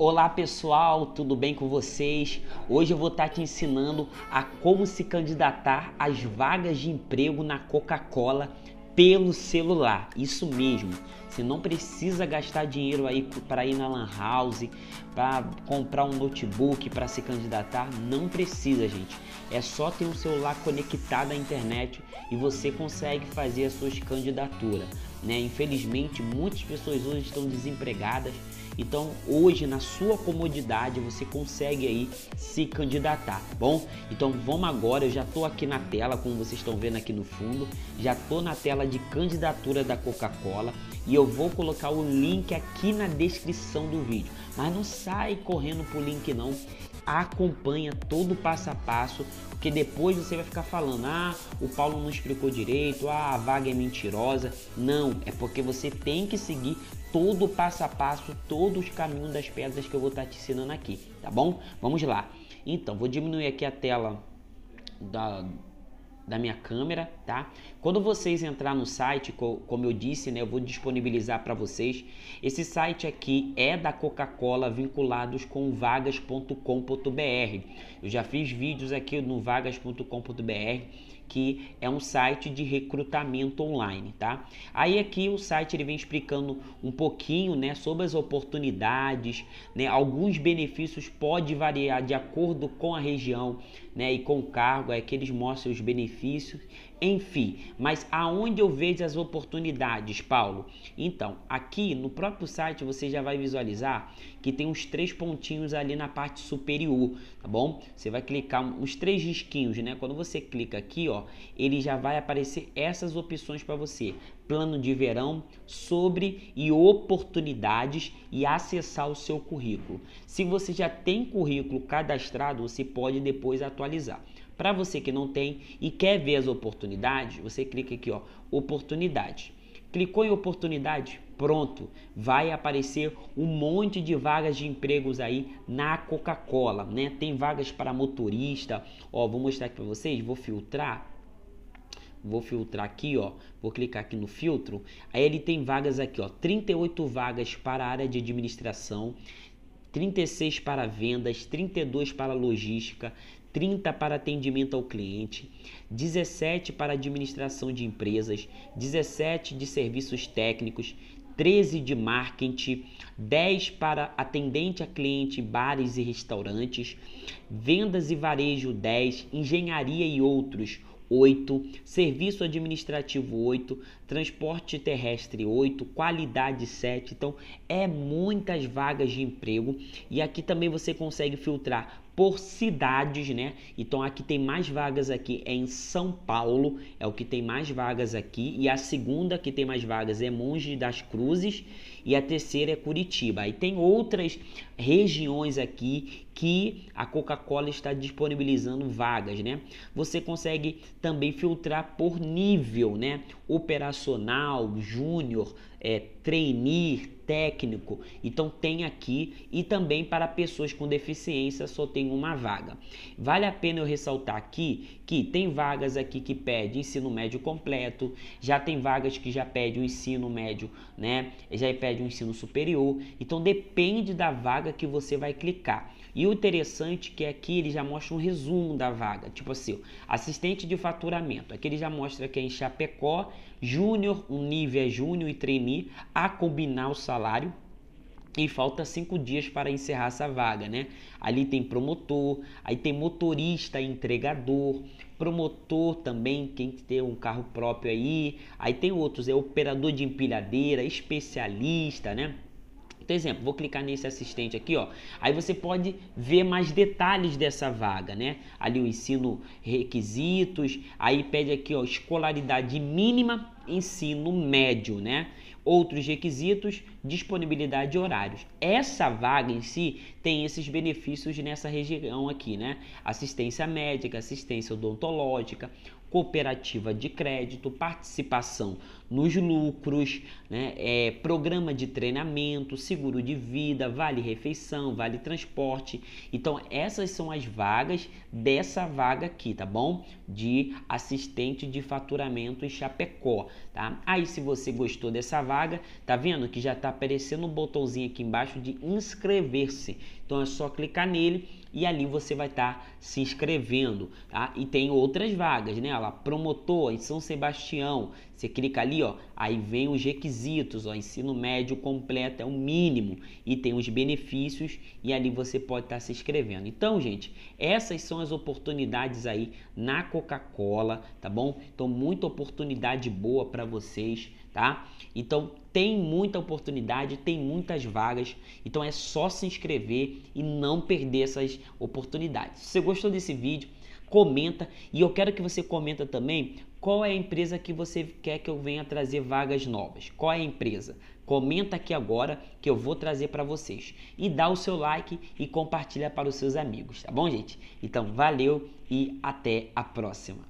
Olá pessoal, tudo bem com vocês? Hoje eu vou estar tá te ensinando a como se candidatar às vagas de emprego na Coca-Cola pelo celular. Isso mesmo. Você não precisa gastar dinheiro aí para ir na Lan House, para comprar um notebook para se candidatar, não precisa, gente. É só ter o um celular conectado à internet e você consegue fazer as suas candidaturas, né? Infelizmente, muitas pessoas hoje estão desempregadas então hoje na sua comodidade você consegue aí se candidatar, tá bom? Então vamos agora, eu já estou aqui na tela, como vocês estão vendo aqui no fundo, já estou na tela de candidatura da Coca-Cola e eu vou colocar o link aqui na descrição do vídeo. Mas não sai correndo pro link não, acompanha todo o passo a passo, porque depois você vai ficar falando: ah, o Paulo não explicou direito, ah, a vaga é mentirosa. Não, é porque você tem que seguir todo o passo a passo, todos os caminhos das pedras que eu vou estar te ensinando aqui, tá bom? Vamos lá. Então, vou diminuir aqui a tela da, da minha câmera, tá? Quando vocês entrar no site, como eu disse, né, eu vou disponibilizar para vocês. Esse site aqui é da Coca-Cola vinculados com vagas.com.br. Eu já fiz vídeos aqui no vagas.com.br que é um site de recrutamento online, tá? Aí aqui o site ele vem explicando um pouquinho, né, sobre as oportunidades, né? Alguns benefícios pode variar de acordo com a região, né, e com o cargo, é que eles mostram os benefícios, enfim. Mas aonde eu vejo as oportunidades, Paulo? Então, aqui no próprio site você já vai visualizar que tem uns três pontinhos ali na parte superior, tá bom? Você vai clicar uns três risquinhos, né? Quando você clica aqui, ó, ele já vai aparecer essas opções para você: plano de verão, sobre e oportunidades e acessar o seu currículo. Se você já tem currículo cadastrado, você pode depois atualizar. Para você que não tem e quer ver as oportunidades, você clica aqui, ó, oportunidade. Clicou em oportunidade, pronto, vai aparecer um monte de vagas de empregos aí na Coca-Cola, né? Tem vagas para motorista, ó, vou mostrar aqui para vocês, vou filtrar Vou filtrar aqui, ó. Vou clicar aqui no filtro. Aí ele tem vagas aqui, ó. 38 vagas para a área de administração, 36 para vendas, 32 para logística, 30 para atendimento ao cliente, 17 para administração de empresas, 17 de serviços técnicos, 13 de marketing, 10 para atendente a cliente, bares e restaurantes, vendas e varejo 10, engenharia e outros 8, serviço administrativo 8, transporte terrestre 8, qualidade 7. Então, é muitas vagas de emprego e aqui também você consegue filtrar por cidades, né? Então aqui tem mais vagas aqui é em São Paulo, é o que tem mais vagas aqui, e a segunda que tem mais vagas é Monge das Cruzes e a terceira é Curitiba. E tem outras regiões aqui que a Coca-Cola está disponibilizando vagas, né? Você consegue também filtrar por nível, né? Operacional, júnior, é, trainee, técnico. Então tem aqui e também para pessoas com deficiência só tem uma vaga. Vale a pena eu ressaltar aqui que tem vagas aqui que pede ensino médio completo, já tem vagas que já pede o ensino médio, né? Já pede o ensino superior. Então depende da vaga que você vai clicar. E o interessante é que aqui ele já mostra um resumo da vaga, tipo assim, assistente de faturamento. Aqui ele já mostra que é em Chapecó, júnior, um nível é júnior e trainee, a combinar o salário salário e falta cinco dias para encerrar essa vaga, né? Ali tem promotor, aí tem motorista, entregador, promotor também, quem tem um carro próprio aí, aí tem outros, é operador de empilhadeira, especialista, né? Por então, exemplo, vou clicar nesse assistente aqui, ó. Aí você pode ver mais detalhes dessa vaga, né? Ali o ensino requisitos, aí pede aqui, ó, escolaridade mínima ensino médio, né? Outros requisitos, disponibilidade de horários. Essa vaga em si tem esses benefícios nessa região aqui, né? Assistência médica, assistência odontológica, cooperativa de crédito, participação nos lucros, né? É, programa de treinamento, seguro de vida, vale refeição, vale transporte. Então, essas são as vagas dessa vaga aqui, tá bom? De assistente de faturamento em Chapecó tá? Aí se você gostou dessa vaga, tá vendo que já tá aparecendo um botãozinho aqui embaixo de inscrever-se. Então é só clicar nele e ali você vai estar tá se inscrevendo, tá? E tem outras vagas, né? Lá, promotor em São Sebastião, você clica ali, ó, aí vem os requisitos, ó, ensino médio completo é o mínimo e tem os benefícios e ali você pode estar tá se inscrevendo. Então, gente, essas são as oportunidades aí na Coca-Cola, tá bom? Então, muita oportunidade boa para vocês, tá? Então, tem muita oportunidade, tem muitas vagas, então é só se inscrever e não perder essas oportunidades. Se você gostou desse vídeo, comenta e eu quero que você comenta também qual é a empresa que você quer que eu venha trazer vagas novas. Qual é a empresa? Comenta aqui agora que eu vou trazer para vocês. E dá o seu like e compartilha para os seus amigos, tá bom, gente? Então, valeu e até a próxima.